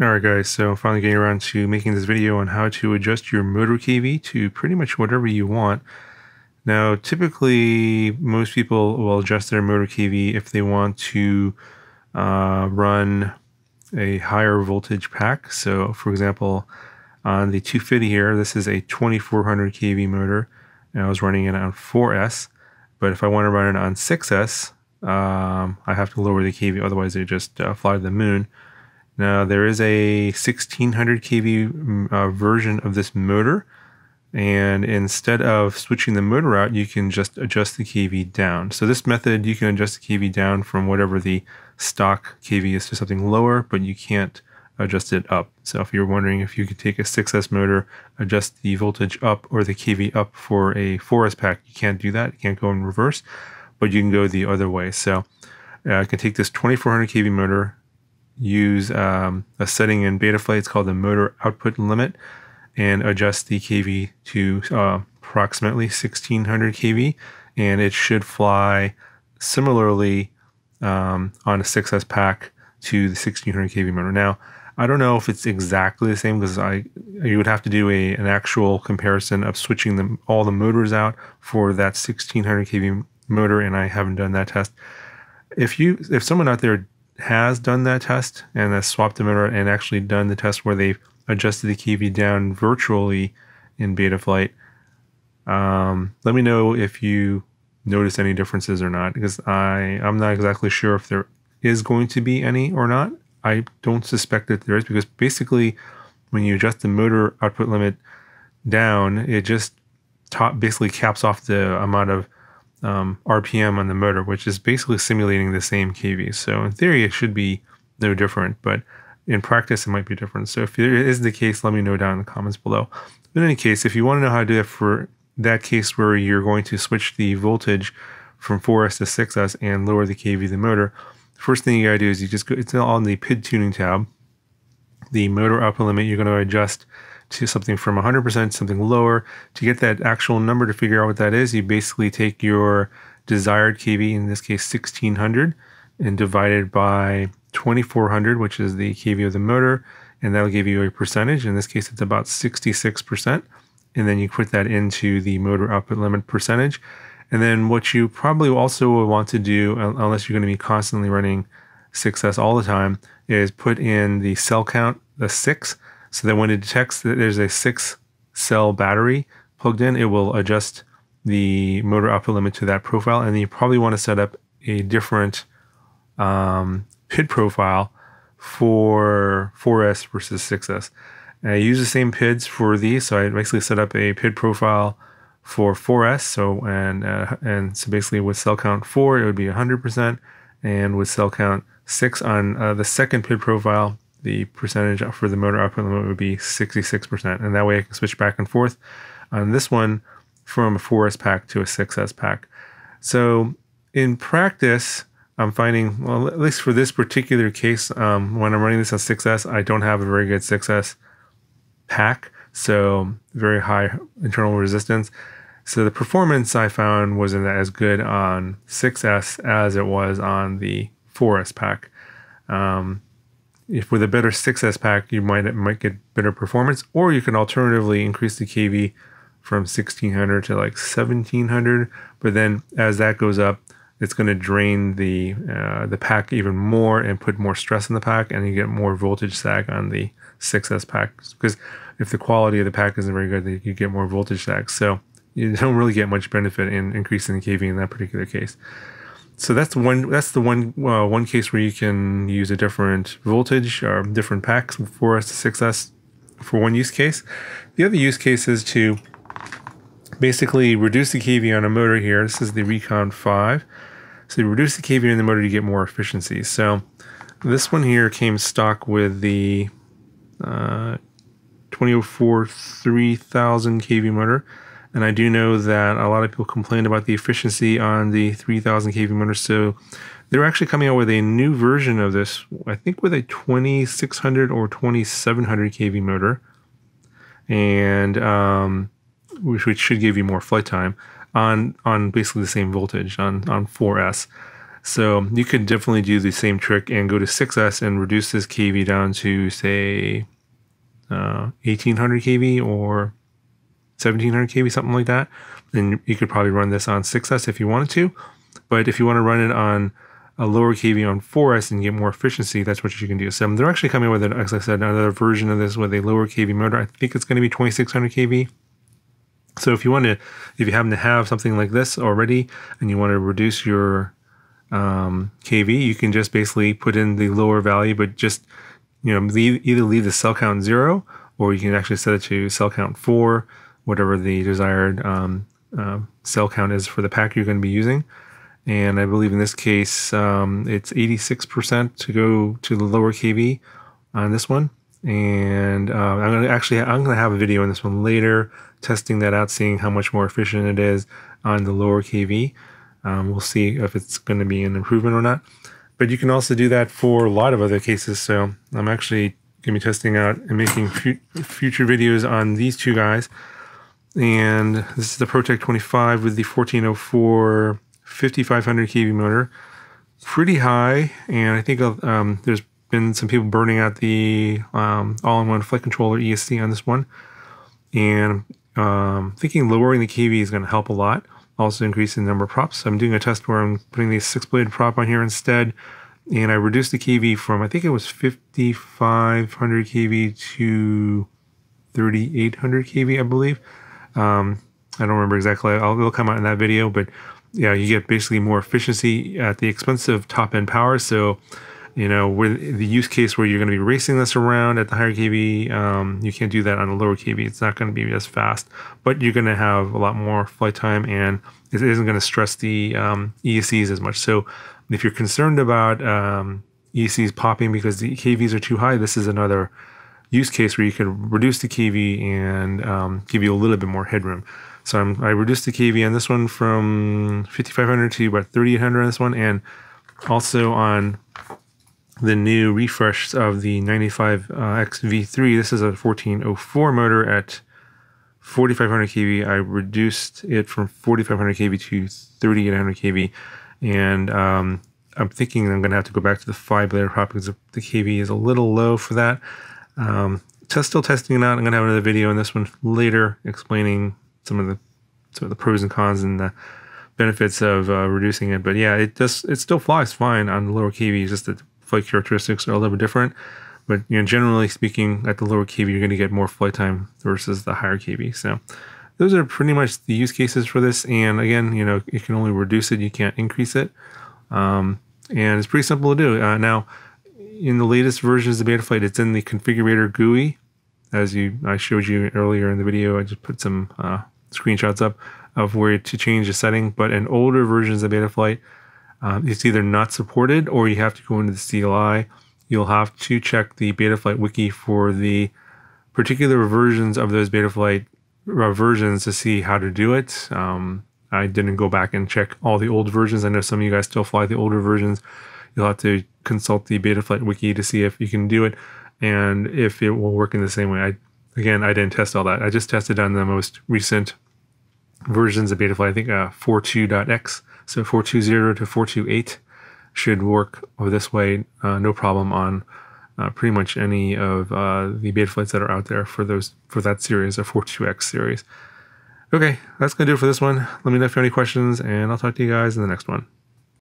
Alright guys, so finally getting around to making this video on how to adjust your motor KV to pretty much whatever you want. Now typically most people will adjust their motor KV if they want to uh, run a higher voltage pack. So for example, on the 250 here, this is a 2400 KV motor and I was running it on 4S. But if I want to run it on 6S, um, I have to lower the KV, otherwise it just uh, fly to the moon. Now, there is a 1600 kV mm, uh, version of this motor, and instead of switching the motor out, you can just adjust the kV down. So, this method, you can adjust the kV down from whatever the stock kV is to something lower, but you can't adjust it up. So, if you're wondering if you could take a 6S motor, adjust the voltage up or the kV up for a 4S pack, you can't do that. You can't go in reverse, but you can go the other way. So, uh, I can take this 2400 kV motor, use um, a setting in Betaflight. It's called the motor output limit and adjust the kV to uh, approximately 1600 kV. And it should fly similarly um, on a 6S pack to the 1600 kV motor. Now, I don't know if it's exactly the same because I you would have to do a an actual comparison of switching them all the motors out for that 1600 kV motor, and I haven't done that test. If you if someone out there has done that test and has swapped them out and actually done the test where they've adjusted the KV down virtually in Betaflight. Um, let me know if you notice any differences or not because I I'm not exactly sure if there is going to be any or not. I don't suspect that there is because basically when you adjust the motor output limit down, it just top basically caps off the amount of um, RPM on the motor, which is basically simulating the same kV. So in theory, it should be no different, but in practice, it might be different. So if it is the case, let me know down in the comments below. But in any case, if you want to know how to do that for that case where you're going to switch the voltage from 4S to 6S and lower the kV of the motor, the first thing you got to do is you just go, it's on the PID tuning tab, the motor upper limit, you're going to adjust to something from 100%, something lower. To get that actual number to figure out what that is, you basically take your desired kV, in this case 1600, and divide it by 2400, which is the kV of the motor, and that'll give you a percentage. In this case, it's about 66%. And then you put that into the motor output limit percentage. And then what you probably also will want to do, unless you're going to be constantly running 6S all the time, is put in the cell count, the six, so that when it detects that there's a six cell battery plugged in, it will adjust the motor output limit to that profile. And you probably want to set up a different um, PID profile for 4S versus 6S. And I use the same PIDs for these. So I basically set up a PID profile for 4S. So, and, uh, and so basically with cell count four, it would be 100%. And with cell count six on uh, the second PID profile, the percentage for the motor output limit would be 66%. And that way I can switch back and forth on this one from a 4S pack to a 6S pack. So in practice, I'm finding, well, at least for this particular case, um, when I'm running this on 6S, I don't have a very good 6S pack. So very high internal resistance. So the performance I found wasn't as good on 6S as it was on the 4S pack. Um, if with a better 6S pack, you might might get better performance, or you can alternatively increase the KV from 1600 to like 1700. But then as that goes up, it's going to drain the uh, the pack even more and put more stress in the pack, and you get more voltage sag on the 6S pack because if the quality of the pack isn't very good, then you get more voltage sag. So you don't really get much benefit in increasing the KV in that particular case so that's the one that's the one uh, one case where you can use a different voltage or different packs for us to 6s for one use case the other use case is to basically reduce the kV on a motor here this is the recon 5 so you reduce the kV in the motor to get more efficiency so this one here came stock with the uh, 2004 3000 kV motor and I do know that a lot of people complained about the efficiency on the 3000 kV motor. So they're actually coming out with a new version of this, I think with a 2600 or 2700 kV motor. And um, which, which should give you more flight time on on basically the same voltage on on 4S. So you could definitely do the same trick and go to 6S and reduce this kV down to say uh, 1800 kV or 1700 kb, something like that. Then you could probably run this on 6S if you wanted to. But if you want to run it on a lower kV on 4S and get more efficiency, that's what you can do. So they're actually coming with, an, as I said, another version of this with a lower kV motor. I think it's going to be 2600 kV. So if you want to, if you happen to have something like this already and you want to reduce your um, kV, you can just basically put in the lower value, but just you know leave, either leave the cell count zero or you can actually set it to cell count four whatever the desired um, uh, cell count is for the pack you're going to be using. And I believe in this case, um, it's 86% to go to the lower kV on this one. And uh, I'm going to actually, I'm going to have a video on this one later, testing that out, seeing how much more efficient it is on the lower kV. Um, we'll see if it's going to be an improvement or not. But you can also do that for a lot of other cases. So I'm actually going to be testing out and making future videos on these two guys. And this is the ProTech 25 with the 1404 5500 kV motor. Pretty high, and I think uh, um, there's been some people burning out the um, all-in-one flight controller ESC on this one. And um, thinking lowering the KV is going to help a lot. Also increasing the number of props. So I'm doing a test where I'm putting the six-blade prop on here instead. And I reduced the KV from, I think it was 5,500 KV to 3,800 KV, I believe. Um, I don't remember exactly. I'll, it'll come out in that video, but yeah, you get basically more efficiency at the expense of top end power. So, you know, with the use case where you're going to be racing this around at the higher kV, um, you can't do that on a lower kV. It's not going to be as fast, but you're going to have a lot more flight time, and it isn't going to stress the um, ESCs as much. So, if you're concerned about um, ESCs popping because the kVs are too high, this is another use case where you could reduce the KV and um, give you a little bit more headroom. So I'm, i reduced the KV on this one from 5500 to about 3800 on this one, and also on the new refresh of the 95 XV uh, 3 This is a 1404 motor at 4500 kV. I reduced it from 4500 kV to 3800 kV, and um, I'm thinking I'm going to have to go back to the five layer prop because the KV is a little low for that. Um, test, still testing it out. I'm gonna have another video on this one later, explaining some of the some of the pros and cons and the benefits of uh, reducing it. But yeah, it just it still flies fine on the lower KV. It's just the flight characteristics are a little bit different. But you know, generally speaking, at the lower KV, you're going to get more flight time versus the higher KV. So those are pretty much the use cases for this. And again, you know, you can only reduce it; you can't increase it. Um, and it's pretty simple to do. Uh, now, in the latest versions of Betaflight, it's in the configurator GUI, as you I showed you earlier in the video. I just put some uh, screenshots up of where to change the setting. But in older versions of Betaflight, um, it's either not supported or you have to go into the CLI. You'll have to check the Betaflight wiki for the particular versions of those Betaflight uh, versions to see how to do it. Um, I didn't go back and check all the old versions. I know some of you guys still fly the older versions. You'll have to consult the Betaflight wiki to see if you can do it and if it will work in the same way. I again, I didn't test all that. I just tested on the most recent versions of Betaflight. I think uh, 42.x, so 420 to 428 should work this way, uh, no problem on uh, pretty much any of uh, the Betaflights that are out there for those for that series, or 42x series. Okay, that's gonna do it for this one. Let me know if you have any questions, and I'll talk to you guys in the next one.